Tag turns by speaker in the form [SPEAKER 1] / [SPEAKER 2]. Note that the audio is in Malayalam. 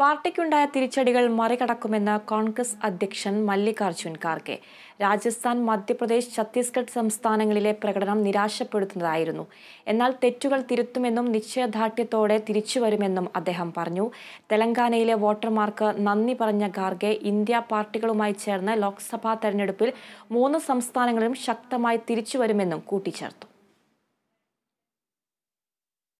[SPEAKER 1] പാർട്ടിക്കുണ്ടായ തിരിച്ചടികൾ മറികടക്കുമെന്ന് കോൺഗ്രസ് അധ്യക്ഷൻ മല്ലികാർജ്ജുൻ ഖാർഗെ രാജസ്ഥാൻ മധ്യപ്രദേശ് ഛത്തീസ്ഗഡ് സംസ്ഥാനങ്ങളിലെ പ്രകടനം നിരാശപ്പെടുത്തുന്നതായിരുന്നു എന്നാൽ തെറ്റുകൾ തിരുത്തുമെന്നും നിശ്ചയദാർഢ്യത്തോടെ തിരിച്ചുവരുമെന്നും അദ്ദേഹം പറഞ്ഞു തെലങ്കാനയിലെ വോട്ടർമാർക്ക് നന്ദി പറഞ്ഞ ഖാർഗെ ഇന്ത്യ പാർട്ടികളുമായി ചേർന്ന് ലോക്സഭാ തെരഞ്ഞെടുപ്പിൽ മൂന്ന് സംസ്ഥാനങ്ങളിലും ശക്തമായി തിരിച്ചുവരുമെന്നും കൂട്ടിച്ചേർത്തു